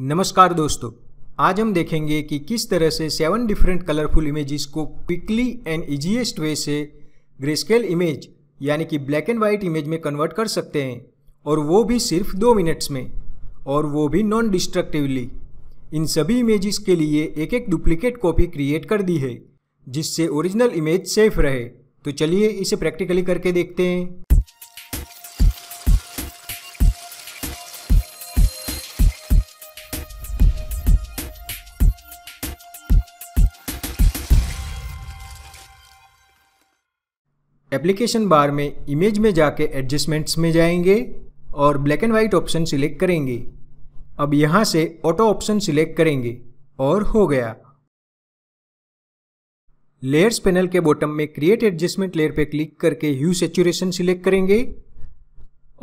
नमस्कार दोस्तों आज हम देखेंगे कि किस तरह से सेवन डिफरेंट कलरफुल इमेजेस को क्विकली एंड इजीएस्ट वे से ग्रेस्केल इमेज यानी कि ब्लैक एंड वाइट इमेज में कन्वर्ट कर सकते हैं और वो भी सिर्फ दो मिनट्स में और वो भी नॉन डिस्ट्रक्टिवली इन सभी इमेजेस के लिए एक एक डुप्लीकेट कॉपी क्रिएट कर दी है जिससे ओरिजिनल इमेज सेफ रहे तो चलिए इसे प्रैक्टिकली करके देखते हैं एप्लीकेशन बार में इमेज में जाके एडजस्टमेंट्स में जाएंगे और black and white option select करेंगे अब यहाँ से ऑटो ऑप्शन सिलेक्ट करेंगे और हो गया लेयर्स पैनल के बॉटम में क्रिएट एडजस्टमेंट लेयर पे क्लिक करके ह्यू सेचुरेशन सिलेक्ट करेंगे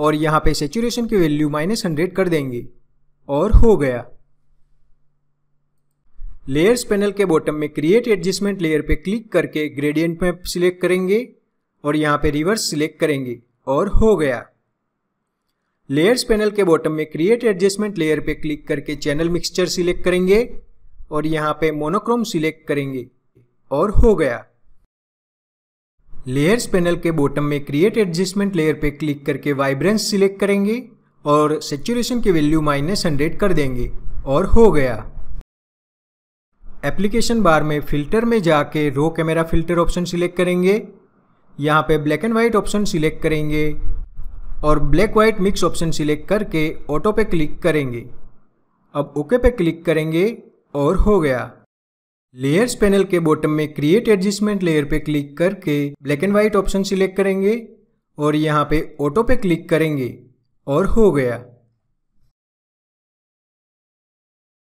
और यहाँ पे सेचुरेशन की वैल्यू माइनस हंड्रेड कर देंगे और हो गया लेयर्स पैनल के बॉटम में क्रिएट एडजस्टमेंट लेयर पे क्लिक करके ग्रेडियंट मैप सिलेक्ट करेंगे और यहाँ पे रिवर्स सिलेक्ट करेंगे और हो गया लेयर्स पैनल के बॉटम में क्रिएट एडजस्टमेंट लेयर पे क्लिक करके चैनल मिक्सचर सिलेक्ट करेंगे और यहाँ पे मोनोक्रोम सिलेक्ट करेंगे और हो गया लेयर्स पैनल के बॉटम में क्रिएट एडजस्टमेंट लेयर पे क्लिक करके वाइब्रेंस सिलेक्ट करेंगे और सेचुरेशन की वैल्यू माइनस हंड्रेड कर देंगे और हो गया एप्लीकेशन बार में फिल्टर में जाके raw camera filter option select करेंगे यहाँ पे black and white option select करेंगे और black white mix option select करके ऑटो पे क्लिक करेंगे अब ओके पे क्लिक करेंगे और हो गया लेयर्स पैनल के बॉटम में क्रिएट एडजस्टमेंट लेयर पे क्लिक करके black and white option select करेंगे और यहाँ पे ऑटो पे क्लिक करेंगे और हो गया